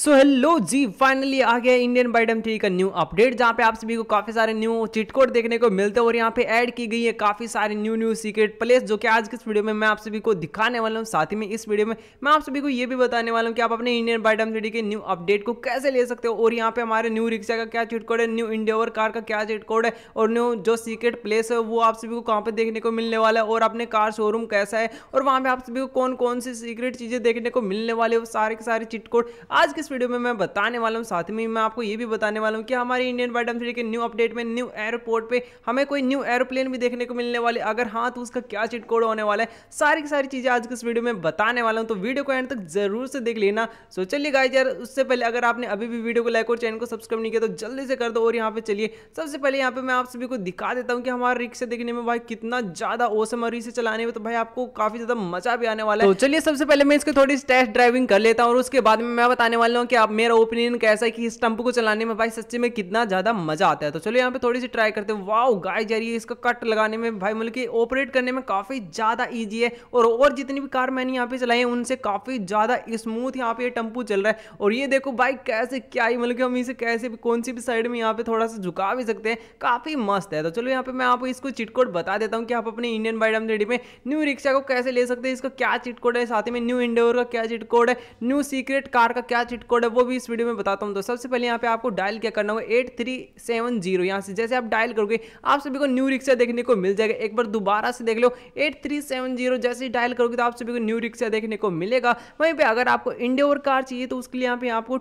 so hello जी finally आ गया Indian बाइडम थ्री का न्यू अपडेट जहाँ पे आप सभी को काफी सारे न्यू चिटकोड देखने को मिलते हैं और यहाँ पे ऐड की गई है काफी सारे न्यू न्यू सीक्रेट प्लेस जो कि आज की इस वीडियो में मैं आप सभी को दिखाने वाला हूँ साथ ही में इस वीडियो में मैं आप सभी को ये भी बताने वाला हूँ कि आप अपने इंडियन बाइडम थ्री के न्यू अपडेट को कैसे ले सकते हो और यहाँ पे हमारे न्यू रिक्शा का क्या चिटकोड है न्यू इंडियोवर कार का क्या चिटकोड है और न्यू जो सीक्रेट प्लेस है वो आप सभी को कहाँ पर देखने को मिलने वाला है और अपने कार शोरूम कैसा है और वहाँ पे आप सभी को कौन कौन सी सीक्रेट चीजें देखने को मिलने वाली है सारे के सारे चिटकोड आज किस वीडियो में मैं बताने वाला हूँ साथ में मैं आपको ये भी बताने वाला हूँ कि हमारे इंडियन वाइडम थ्री के न्यू अपडेट में न्यू एयरपोर्ट पे हमें कोई न्यू एरोप्लेन भी देखने को मिलने वाले अगर हाँ तो उसका क्या चिट कोड होने वाला है सारी की सारी चीज़ें आज के इस वीडियो में बताने वाला हूँ तो वीडियो को एंड तक जरूर से देख लेना सो चलिए गाय यार उससे पहले अगर आपने अभी भी वीडियो को लाइक और चैनल को सब्सक्राइब नहीं किया तो जल्दी से कर दो और यहाँ पे चलिए सबसे पहले यहाँ पे मैं आप सभी को दिखा देता हूँ कि हमारा रिक्शा देखने में भाई कितना ज़्यादा ओसम और रिक्शा चलाने में तो भाई आपको काफ़ी ज़्यादा मजा भी आने वाला है तो चलिए सबसे पहले मैं इसकी थोड़ी टेस्ट ड्राइविंग कर लेता हूँ और उसके बाद में मैं बताने वाला हूँ कि आप मेरा ओपिनियन कैसा है कि इस टम्प को चलाने में भाई सच्चे में कितना ज़्यादा मजा आता है तो चलो यहाँ पे थोड़ी सी ट्राई करते हैं वाओ गाय जा रही है इसका कट लगाने में भाई मतलब कि ऑपरेट करने में काफ़ी ज़्यादा ईजी है और और जितनी भी कार मैंने यहाँ पे चलाई है उनसे काफ़ी ज़्यादा स्मूथ यहाँ पे ये टम्पू चल रहा है और ये देखो भाई कैसे क्या ही मतलब कि हम इसे कैसे भी कौन सी भी साइड में यहाँ पे थोड़ा सा झुका भी सकते हैं काफ़ी मस्त है तो चलो यहाँ पे मैं आपको इसको चिटकोड बता देता हूँ कि आप अपने इंडियन बाइड एम में न्यू रिक्शा को कैसे ले सकते हैं इसका क्या चिटकोड है साथ में न्यू इंडोर का क्या चिटकोड है न्यू सीक्रेट कार का क्या चिटकोड कोड है वो भी इस वीडियो में बताता हूँ तो सबसे पहले यहाँ पे आपको डायल क्या करना होगा एट थ्री सेवन जीरो यहाँ से जैसे आप डायल करोगे आप सभी को न्यू रिक्शा देखने को मिल जाएगा एक बार दोबारा से देख लो एट थ्री सेवन जीरो जैसे ही डायल करोगे तो आप सभी को न्यू रिक्शा देखने को मिलेगा वहीं पर अगर आपको इंडोर कार चाहिए तो उसके लिए यहाँ पे आपको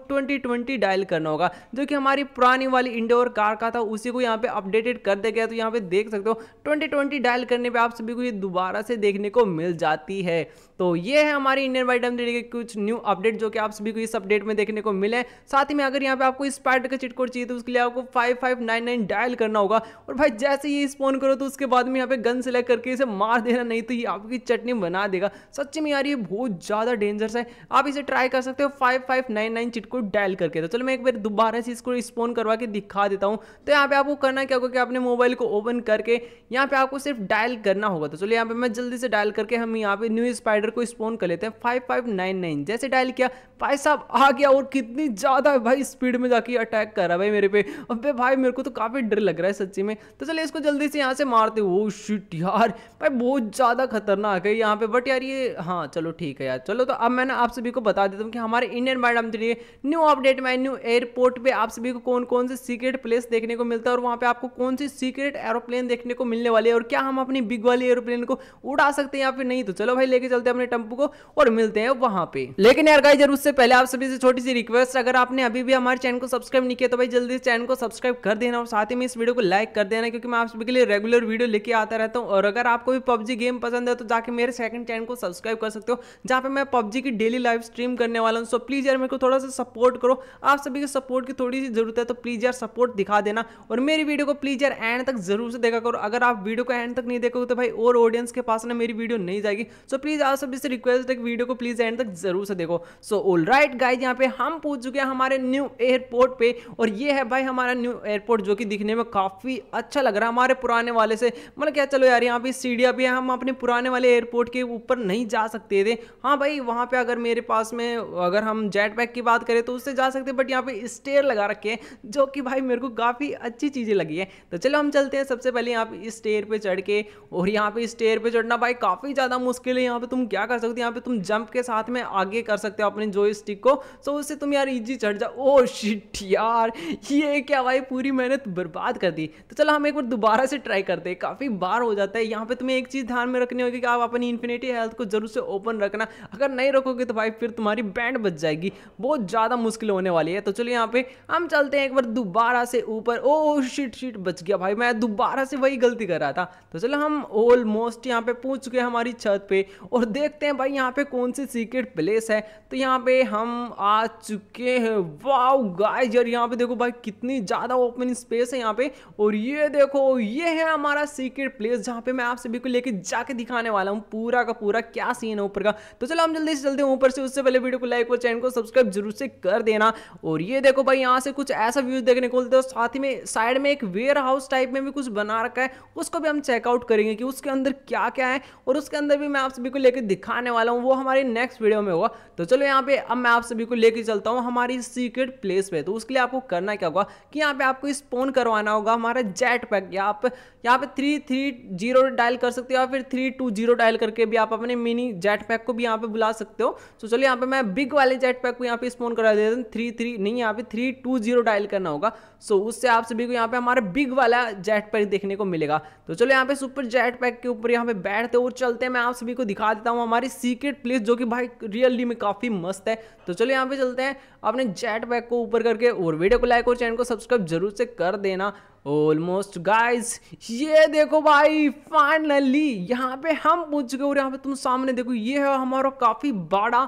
ट्वेंटी डायल करना होगा जो कि हमारी पुरानी वाली इंडोर कार का था उसी को यहाँ पे अपडेटेड कर दिया गया तो यहाँ पे देख सकते हो ट्वेंटी डायल करने पर आप सभी को ये दोबारा से देखने को मिल जाती है तो ये है हमारी इंडियन वाइट वाइड के कुछ न्यू अपडेट जो कि आप सभी को इस अपडेट में देखने को मिले साथ ही में अगर यहाँ पे आपको स्पाइडर का चिटकोड चाहिए तो उसके लिए आपको five five nine nine dial करना होगा और भाई जैसे ही स्पॉन करो तो उसके बाद में यहाँ पे गन सेलेक्ट करके इसे मार देना नहीं तो ये आपकी चटनी बना देगा सच में यार ये बहुत ज़्यादा डेंजरस है आप इसे ट्राई कर सकते हो five five nine nine cheat code dial करके तो चलो मैं एक बार दोबारा से इसको स्पॉन करवा के दिखा देता हूँ तो यहाँ पे आपको करना क्या होगा कि आपने मोबाइल को ओपन करके यहाँ पे आपको सिर्फ डायल करना होगा तो चलो यहाँ पे मैं जल्दी से डायल करके हम यहाँ पे न्यू स्पाइडर को स्पॉन कर लेते हैं फाइव फाइव नाइन नाइन जैसे डायल किया भाई साहब आग गया और कितनी ज़्यादा भाई स्पीड में जाके अटैक कर रहा है भाई मेरे पे अबे भाई मेरे को तो काफ़ी डर लग रहा है सच्ची में तो चलिए इसको जल्दी से यहाँ से मारते वो शिट oh यार भाई बहुत ज़्यादा खतरनाक है यहाँ पे बट यार ये हाँ चलो ठीक है यार चलो तो अब मैंने आप सभी को बता देता हूँ कि हमारे इंडियन मैडम थ्री न्यू अपडेट में न्यू एयरपोर्ट पर आप सभी को कौन कौन से सीक्रेट प्लेस देखने को मिलता है और वहाँ पर आपको कौन सी सीक्रेट एरोप्लेन देखने को मिलने वाली है और क्या हम अपनी बिग वाली एरोप्लेन को उड़ा सकते हैं या फिर नहीं तो चलो भाई लेके चलते हैं अपने टेम्पू को और मिलते हैं वहाँ पे लेकिन यार जरूर उससे पहले आप सभी से छोटी सी रिक्वेस्ट अगर आपने अभी भी हमारे चैनल को सब्सक्राइब नहीं किया तो भाई जल्दी इस चैनल को सब्सक्राइब कर देना और साथ ही में इस वीडियो को लाइक कर देना क्योंकि मैं आप सभी के लिए रेगुलर वीडियो लेके आता रहता हूँ और अगर आपको भी पबजी गेम पसंद है तो जाके मेरे सेकंड चैनल को सब्सक्राइब कर सकते हो जहाँ पर मैं पबजी की डेली लाइव स्ट्रीम करने वाला हूँ सो प्लीज़ यार मेरे को थोड़ा सा सपोर्ट करो आप सभी के सपोर्ट की थोड़ी सी जरूरत है तो प्लीज़ यार सपोर्ट दिखा देना और मेरी वीडियो को प्लीज़ यार एंड तक जरूर से देखा करो अगर आप वीडियो को एंड तक नहीं देखोगे तो भाई और ऑडियंस के पास ना मेरी वीडियो नहीं जाएगी सो प्लीज़ आप सभी से रिक्वेस्ट है वीडियो को प्लीज़ एंड तक जरूर से देखो सो ऑल राइट गाइज यहाँ पे हम पहुंच चुके हैं हमारे न्यू एयरपोर्ट पे और ये है भाई हमारा न्यू एयरपोर्ट जो कि दिखने में काफ़ी अच्छा लग रहा है हमारे पुराने वाले से मतलब क्या चलो यार यहाँ पे सीढ़िया भी है हम अपने पुराने वाले एयरपोर्ट के ऊपर नहीं जा सकते थे हाँ भाई वहाँ पर अगर मेरे पास में अगर हम जेट पैक की बात करें तो उससे जा सकते बट यहाँ पे स्टेयर लगा रखे हैं जो कि भाई मेरे को काफ़ी अच्छी चीज़ें लगी है तो चलो हम चलते हैं सबसे पहले यहाँ पे स्टेयर पे चढ़ के और यहाँ पे स्टेयर पे चढ़ना भाई काफ़ी ज़्यादा मुश्किल है यहाँ पे तुम क्या कर सकते हो यहाँ पे तुम जंप के साथ में आगे कर सकते हो अपनी जो स्टिक को तो उसे तुम यार इजी चढ़ जाओ ओ oh, शिट यार ये क्या भाई पूरी मेहनत बर्बाद कर दी तो चलो हम एक बार दोबारा से ट्राई करते हैं काफ़ी बार हो जाता है यहाँ पे तुम्हें एक चीज़ ध्यान में रखनी होगी कि आप अपनी इन्फिनिटी हेल्थ को जरूर से ओपन रखना अगर नहीं रखोगे तो भाई फिर तुम्हारी बैंड बच जाएगी बहुत ज़्यादा मुश्किल होने वाली है तो चलो यहाँ पर हम चलते हैं एक बार दोबारा से ऊपर ओ शिट शिट बच गया भाई मैं दोबारा से वही गलती कर रहा था तो चलो हम ऑलमोस्ट यहाँ पर पहुँच चुके हमारी छत पर और देखते हैं भाई यहाँ पर कौन सी सीक्रेट प्लेस है तो यहाँ पर हम आ आ चुके हैं वाओ गाइस यार यहाँ पे देखो भाई कितनी ज़्यादा ओपन स्पेस है यहाँ पे और ये देखो ये है हमारा सीक्रेट प्लेस जहाँ पे मैं आप सभी को लेके जाके दिखाने वाला हूँ पूरा का पूरा क्या सीन है ऊपर का तो चलो हम जल्दी से चलते हैं ऊपर से उससे पहले वीडियो को लाइक और चैनल को सब्सक्राइब जरूर से कर देना और ये देखो भाई यहाँ से कुछ ऐसा व्यूज देखने को मिलते है साथ ही में साइड में एक वेयर हाउस टाइप में भी कुछ बना रखा है उसको भी हम चेकआउट करेंगे कि उसके अंदर क्या क्या है और उसके अंदर भी मैं आप सभी को लेकर दिखाने वाला हूँ वो हमारे नेक्स्ट वीडियो में होगा तो चलो यहाँ पे अब मैं आप सभी को लेकर लेके चलता हूँ हमारी सीक्रेट प्लेस पे तो उसके लिए आपको करना क्या होगा कि यहाँ पे आपको स्पोन करवाना होगा हमारा जेट पैक यहाँ पे यहाँ पे थ्री थ्री जीरो डायल कर सकते हो या फिर थ्री टू जीरो डायल करके भी आप अपने मिनी जेट पैक को भी यहाँ पे बुला सकते हो तो चलिए यहाँ पे मैं बिग वाले जेट पैक को यहाँ पे स्पोन करा देता हूँ थ्री थ्री नहीं यहाँ पे थ्री टू जीरो डायल करना होगा सो उससे आप सभी को यहाँ पे हमारा बिग वाला जेट पैक देखने को मिलेगा तो चलो यहाँ पे सुपर जेट पैक के ऊपर यहाँ पे बैठते और चलते हैं मैं आप सभी को दिखा देता हूँ हमारी सीक्रेट प्लेस जो कि भाई रियली में काफ़ी मस्त है तो चलो यहाँ पे चलते हैं अपने जेट बैग को ऊपर करके और वीडियो को लाइक और चैनल को सब्सक्राइब जरूर से कर देना ऑलमोस्ट गाइस ये देखो भाई फाइनली यहाँ पे हम पहुंच गए और यहाँ पे तुम सामने देखो ये है हमारा काफ़ी बड़ा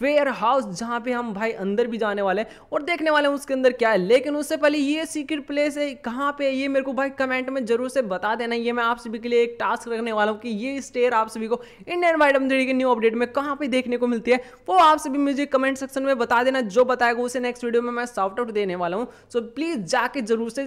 वेयर हाउस जहाँ पे हम भाई अंदर भी जाने वाले हैं और देखने वाले हैं उसके अंदर क्या है लेकिन उससे पहले ये सीक्रेट प्लेस है कहाँ पे ये मेरे को भाई कमेंट में जरूर से बता देना ये मैं आप सभी के लिए एक टास्क रखने वाला हूँ कि ये स्टेयर आप सभी को इंडियन वाइडम थ्री के न्यू अपडेट में कहाँ पे देखने को मिलती है वो आप सभी मुझे कमेंट सेक्शन में बता देना जो बताएगा उसे नेक्स्ट वीडियो में मैं साउट आउट देने वाला हूँ सो प्लीज़ जाके जरूर से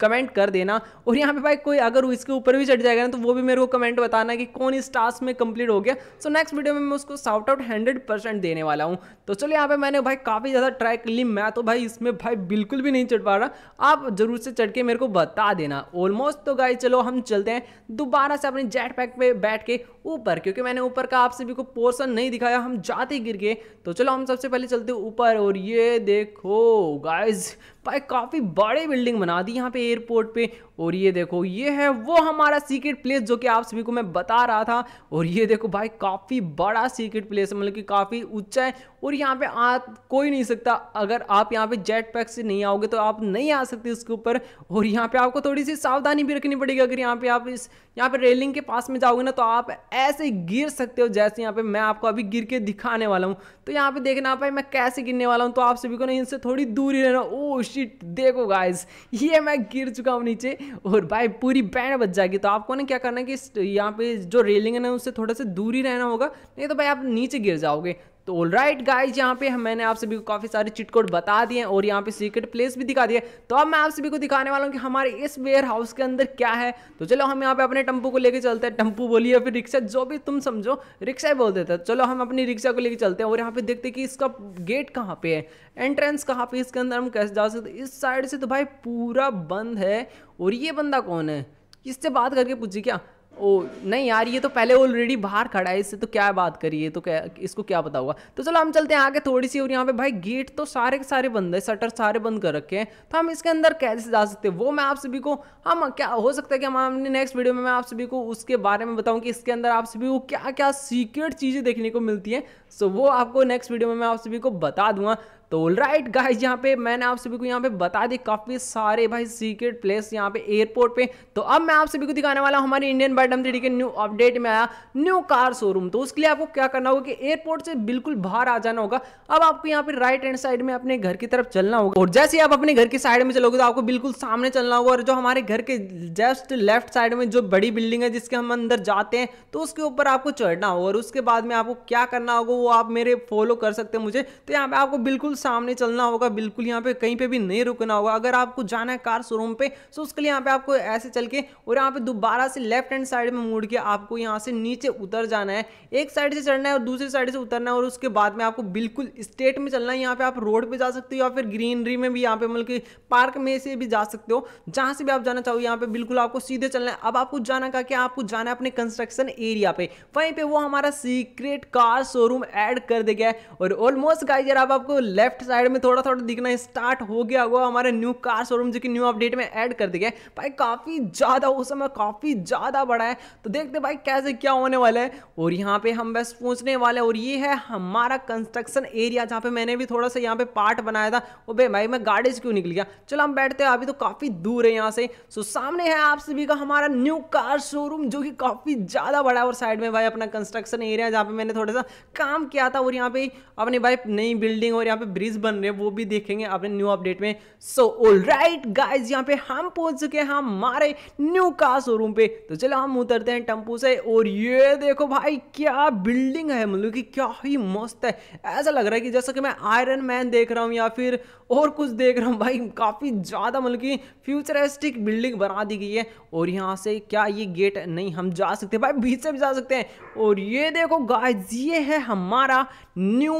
कमेंट कर देना और यहाँ पर भाई कोई अगर इसके ऊपर भी चढ़ जाएगा ना तो वो भी मेरे को कमेंट बताना कि कौन इस टास्क में कंप्लीट हो गया सो नेक्स्ट वीडियो में मैं उसको साउट आउट हंड्रेड परसेंट देने वाला हूँ तो चलो यहाँ पे मैंने भाई काफ़ी ज़्यादा ट्राई कर ली मैं तो भाई इसमें भाई बिल्कुल भी नहीं चढ़ पा रहा आप ज़रूर से चढ़ के मेरे को बता देना ऑलमोस्ट तो गाइज चलो हम चलते हैं दोबारा से अपने जेट पैक पे बैठ के ऊपर क्योंकि मैंने ऊपर का आप सभी को पोर्सन नहीं दिखाया हम जाते गिर गए तो चलो हम सबसे पहले चलते ऊपर और ये देखो गाइज भाई काफ़ी बड़े बिल्डिंग बना दी यहाँ पे एयरपोर्ट पे और ये देखो ये है वो हमारा सीक्रेट प्लेस जो कि आप सभी को मैं बता रहा था और ये देखो भाई काफ़ी बड़ा सीक्रेट प्लेस है मतलब कि काफ़ी ऊंचा है और यहाँ पे आ कोई नहीं सकता अगर आप यहाँ पे जेट पैक से नहीं आओगे तो आप नहीं आ सकते उसके ऊपर और यहाँ पे आपको थोड़ी सी सावधानी भी रखनी पड़ेगी अगर यहाँ पे आप इस यहाँ पे रेलिंग के पास में जाओगे ना तो आप ऐसे गिर सकते हो जैसे यहाँ पे मैं आपको अभी गिर के दिखाने वाला हूँ तो यहाँ पे देखना भाई मैं कैसे गिरने वाला हूँ तो आप सभी को ना इनसे थोड़ी दूर ही रहना ओ oh शिट देखो गाइस ये मैं गिर चुका हूँ नीचे और भाई पूरी बैंड बच जाएगी तो आपको ना क्या करना है कि यहाँ पे जो रेलिंग है ना उससे थोड़ा सा दूर ही रहना होगा नहीं तो भाई आप नीचे गिर जाओगे तो ऑल राइट गाइज यहाँ पे मैंने आप सभी को काफ़ी सारे चिटकोट बता दिए और यहाँ पे सीक्रेट प्लेस भी दिखा दिए तो अब मैं आप सभी को दिखाने वाला हूँ कि हमारे इस वेयर हाउस के अंदर क्या है तो चलो हम यहाँ पे अपने टम्पू को लेकर चलते हैं टम्पू बोलिए फिर रिक्शा जो भी तुम समझो रिक्शा ही बोल देते चलो हम अपनी रिक्शा को लेकर चलते हैं और यहाँ पे देखते कि इसका गेट कहाँ पे है एंट्रेंस कहाँ पे इसके अंदर हम कैसे जा सकते इस साइड से तो भाई पूरा बंद है और ये बंदा कौन है इससे बात करके पूछिए क्या ओ नहीं यार ये तो पहले ऑलरेडी बाहर खड़ा है इससे तो क्या बात करिए तो क्या इसको क्या पता होगा तो चलो हम चलते हैं आगे थोड़ी सी और यहाँ पे भाई गेट तो सारे के सारे बंद है शटर सारे बंद कर रखे हैं तो हम इसके अंदर कैसे जा सकते हैं वो मैं आप सभी को हम क्या हो सकता है कि हम अपने नेक्स्ट वीडियो में मैं आप सभी को उसके बारे में बताऊँ कि इसके अंदर आप सभी को क्या क्या सीक्रेट चीज़ें देखने को मिलती हैं सो वो आपको नेक्स्ट वीडियो में मैं आप सभी को बता दूंगा तो राइट गाइज यहाँ पे मैंने आप सभी को यहाँ पे बता दी काफ़ी सारे भाई सीक्रेट प्लेस यहाँ पे एयरपोर्ट पे तो अब मैं आप सभी को दिखाने वाला हूँ हमारे इंडियन बाइडम थ्री के न्यू अपडेट में आया न्यू कार शोरूम तो उसके लिए आपको क्या करना होगा कि एयरपोर्ट से बिल्कुल बाहर आ जाना होगा अब आपको यहाँ पे राइट हैंड साइड में अपने घर की तरफ चलना होगा और जैसे आप अपने घर की साइड में चलोगे तो आपको बिल्कुल सामने चलना होगा और जो हमारे घर के जस्ट लेफ्ट साइड में जो बड़ी बिल्डिंग है जिसके हम अंदर जाते हैं तो उसके ऊपर आपको चढ़ना होगा और उसके बाद में आपको क्या करना होगा वो आप मेरे फॉलो कर सकते हैं मुझे तो यहाँ पे आपको बिल्कुल सामने चलना होगा बिल्कुल यहाँ पे कहीं पे भी नहीं रुकना होगा अगर आपको जाना है कार शोरूम पे तो उसके लिए यहाँ पे आपको ऐसे चल के और यहाँ पे दोबारा से लेफ्ट हैंड साइड में मुड़ के आपको यहाँ से नीचे उतर जाना है एक साइड से चढ़ना है और दूसरी साइड से उतरना है और उसके बाद में आपको बिल्कुल स्टेट में चलना है यहाँ पे आप रोड पर जा सकते हो या फिर ग्रीनरी में भी यहाँ पे मतलब कि पार्क में से भी जा सकते हो जहाँ से भी आप जाना चाहो यहाँ पे बिल्कुल आपको सीधे चलना है अब आपको जाना का क्या आपको जाना है अपने कंस्ट्रक्शन एरिया पे वहीं पर वो हमारा सीक्रेट कार शोरूम एड कर दे गया है और ऑलमोस्ट गाइजर आप आपको लेफ्ट लेफ्ट साइड में थोड़ा थोड़ा दिखना स्टार्ट हो गया होगा हमारे न्यू कार शोरूम जो कि न्यू अपडेट में ऐड कर दिया है भाई काफ़ी ज़्यादा उस समय काफ़ी ज़्यादा बड़ा है तो देखते भाई कैसे क्या होने वाला है और यहाँ पे हम बस पहुँचने वाले और ये है हमारा कंस्ट्रक्शन एरिया जहाँ पे मैंने भी थोड़ा सा यहाँ पे पार्ट बनाया था वो भाई भाई मैं गाड़ी से क्यों निकल गया चलो हम बैठते हैं अभी तो काफ़ी दूर है यहाँ से सो सामने है आप सभी का हमारा न्यू कार शोरूम जो कि काफ़ी ज़्यादा बड़ा है और साइड में भाई अपना कंस्ट्रक्शन एरिया जहाँ पे मैंने थोड़ा सा काम किया था और यहाँ पे अपने भाई नई बिल्डिंग और यहाँ पे ब्रिज बन रहे हैं वो भी देखेंगे अपने न्यू अपडेट में सो ऑल राइट गाइज यहाँ पे हम पहुंच चुके हैं हमारे न्यू कार शोरूम पे तो चलो हम उतरते हैं टेम्पू से और ये देखो भाई क्या बिल्डिंग है मतलब कि क्या ही मस्त है ऐसा लग रहा है कि जैसा कि मैं आयरन मैन देख रहा हूँ या फिर और कुछ देख रहा हूँ भाई काफ़ी ज़्यादा मतलब की फ्यूचरिस्टिक बिल्डिंग बना दी गई है और यहाँ से क्या ये गेट नहीं हम जा सकते भाई बीच से भी जा सकते हैं और ये देखो गाइज ये है हमारा न्यू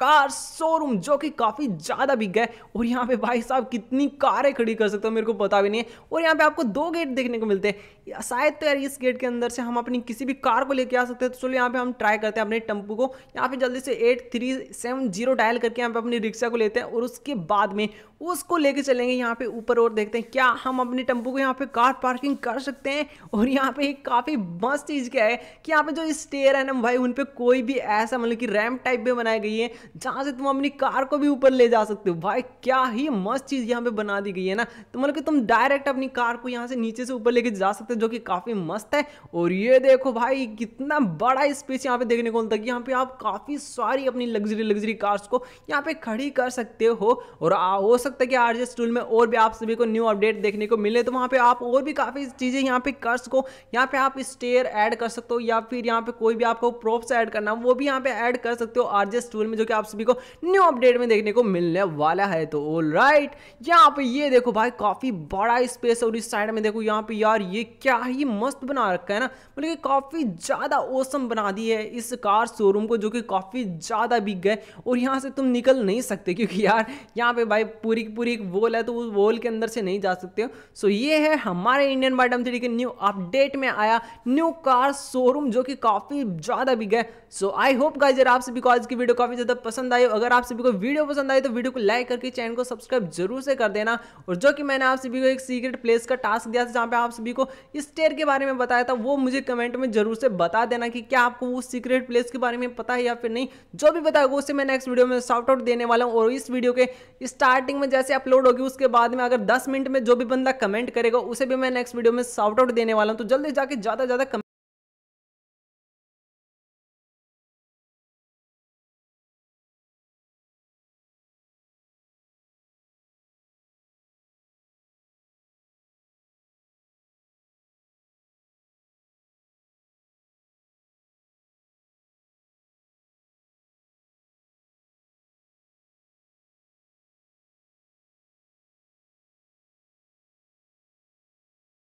कार शोरूम जो कि काफ़ी ज़्यादा बिक गए और यहाँ पे भाई साहब कितनी कारें खड़ी कर सकते हो मेरे को पता भी नहीं है और यहाँ पे आपको दो गेट देखने को मिलते हैं शायद तो यार इस गेट के अंदर से हम अपनी किसी भी कार को लेके आ सकते हैं तो चलो यहाँ पे हम ट्राई करते हैं अपने टेम्पू को यहाँ पे जल्दी से eight three seven zero dial करके यहाँ पे अपनी रिक्शा को लेते हैं और उसके बाद में उसको लेके चलेंगे यहाँ पे ऊपर और देखते हैं क्या हम अपने टेम्पू को यहाँ पे कार पार्किंग कर सकते हैं और यहाँ पे काफ़ी मस्त चीज़ क्या है कि यहाँ पे जो स्टेयर है ना भाई उन पर कोई भी ऐसा मतलब कि रैम्प टाइप में बनाई गई है जहाँ से तुम अपनी कार को भी ऊपर ले जा सकते हो भाई क्या ही मस्त चीज़ यहाँ पे बना दी गई है ना तो मतलब कि तुम डायरेक्ट अपनी कार को यहाँ से नीचे से ऊपर लेके जा सकते हो जो कि काफ़ी मस्त है और ये देखो भाई कितना बड़ा स्पेस यहाँ पे देखने को मिलता है यहाँ पे आप काफ़ी सारी अपनी लग्जरी लग्जरी कार्स को यहाँ पे खड़ी कर सकते हो और हो सकता है कि आर टूल में और भी आप सभी को न्यू अपडेट देखने को मिले तो वहाँ पे आप और भी काफ़ी चीज़ें यहाँ पे कर्स को यहाँ पे आप स्टेयर ऐड कर सकते हो या फिर यहाँ पे कोई भी आपको प्रोफ्स ऐड करना वो भी यहाँ पे ऐड कर सकते हो आरजेस टूल में जो कि आप सभी को न्यू अपडेट में देखने को मिलने वाला है तो ऑल राइट यहाँ पे ये देखो भाई काफ़ी बड़ा स्पेस और इस साइड में देखो यहाँ पे यार ये क्या ही मस्त बना रखा है ना मतलब कि काफ़ी ज़्यादा ओसम बना दी है इस कार शोरूम को जो कि काफ़ी ज़्यादा बिक गए और यहाँ से तुम निकल नहीं सकते क्योंकि यार यहाँ पे भाई पूरी की पूरी एक वॉल है तो उस वॉल के अंदर से नहीं जा सकते हो सो ये है हमारे इंडियन बाइडम थ्री के न्यू अपडेट में आया न्यू कार शोरूम जो कि काफ़ी ज़्यादा बिक गए सो आई होप गाइजर आप सभी को आज की वीडियो काफ़ी ज़्यादा पसंद आई अगर आप सभी को वीडियो पसंद आई तो वीडियो को लाइक करके चैनल को सब्सक्राइब जरूर से कर देना और जो कि मैंने आप सभी को एक सीक्रेट प्लेस का टास्क दिया था जहाँ पे आप सभी को इस टेयर के बारे में बताया था वो मुझे कमेंट में जरूर से बता देना कि क्या आपको वो सीक्रेट प्लेस के बारे में पता है या फिर नहीं जो भी बताएगा उससे मैं नेक्स्ट वीडियो में शॉर्ट आउट देने वाला हूँ और इस वीडियो के स्टार्टिंग में जैसे अपलोड होगी उसके बाद में अगर दस मिनट में जो भी बंदा कमेंट करेगा उसे भी मैं नेक्स्ट वीडियो में शॉर्ट आउट देने वाला हूँ तो जल्दी जाके ज़्यादा ज़्यादा